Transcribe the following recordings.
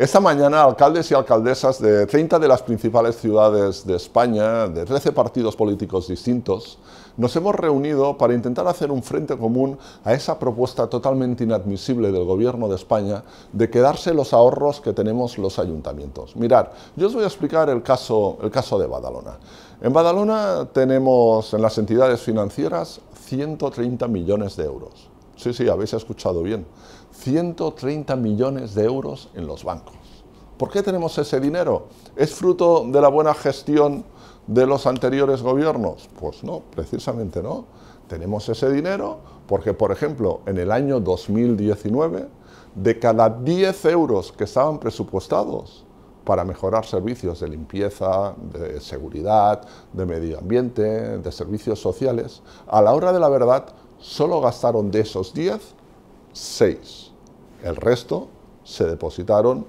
Esta mañana, alcaldes y alcaldesas de 30 de las principales ciudades de España, de 13 partidos políticos distintos, nos hemos reunido para intentar hacer un frente común a esa propuesta totalmente inadmisible del Gobierno de España de quedarse los ahorros que tenemos los ayuntamientos. Mirad, yo os voy a explicar el caso, el caso de Badalona. En Badalona tenemos en las entidades financieras 130 millones de euros. Sí, sí, habéis escuchado bien. 130 millones de euros en los bancos. ¿Por qué tenemos ese dinero? ¿Es fruto de la buena gestión de los anteriores gobiernos? Pues no, precisamente no. Tenemos ese dinero porque, por ejemplo, en el año 2019, de cada 10 euros que estaban presupuestados para mejorar servicios de limpieza, de seguridad, de medio ambiente, de servicios sociales, a la hora de la verdad solo gastaron de esos 10, 6. El resto se depositaron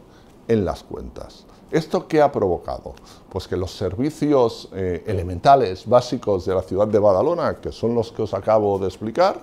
en las cuentas. ¿Esto qué ha provocado? Pues que los servicios eh, elementales, básicos de la ciudad de Badalona, que son los que os acabo de explicar,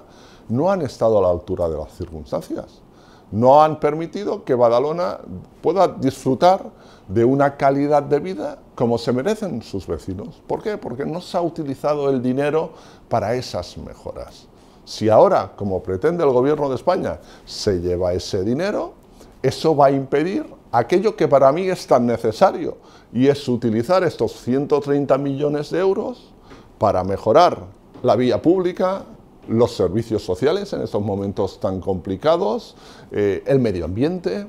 no han estado a la altura de las circunstancias. No han permitido que Badalona pueda disfrutar de una calidad de vida como se merecen sus vecinos. ¿Por qué? Porque no se ha utilizado el dinero para esas mejoras. Si ahora, como pretende el gobierno de España, se lleva ese dinero, eso va a impedir aquello que para mí es tan necesario, y es utilizar estos 130 millones de euros para mejorar la vía pública, los servicios sociales en estos momentos tan complicados, eh, el medio ambiente,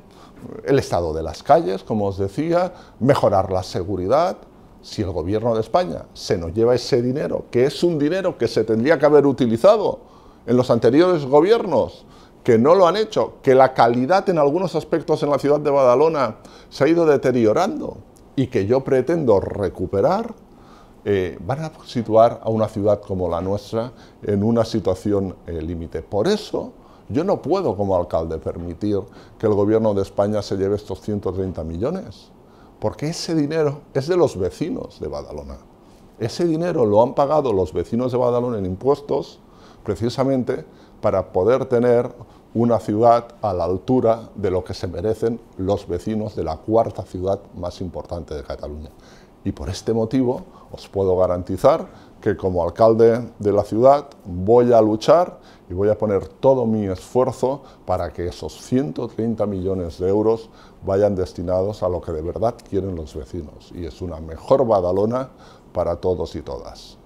el estado de las calles, como os decía, mejorar la seguridad. Si el gobierno de España se nos lleva ese dinero, que es un dinero que se tendría que haber utilizado en los anteriores gobiernos, que no lo han hecho, que la calidad en algunos aspectos en la ciudad de Badalona se ha ido deteriorando y que yo pretendo recuperar, eh, van a situar a una ciudad como la nuestra en una situación eh, límite. Por eso yo no puedo como alcalde permitir que el gobierno de España se lleve estos 130 millones, porque ese dinero es de los vecinos de Badalona. Ese dinero lo han pagado los vecinos de Badalona en impuestos precisamente para poder tener una ciudad a la altura de lo que se merecen los vecinos de la cuarta ciudad más importante de Cataluña. Y por este motivo os puedo garantizar que como alcalde de la ciudad voy a luchar y voy a poner todo mi esfuerzo para que esos 130 millones de euros vayan destinados a lo que de verdad quieren los vecinos y es una mejor Badalona para todos y todas.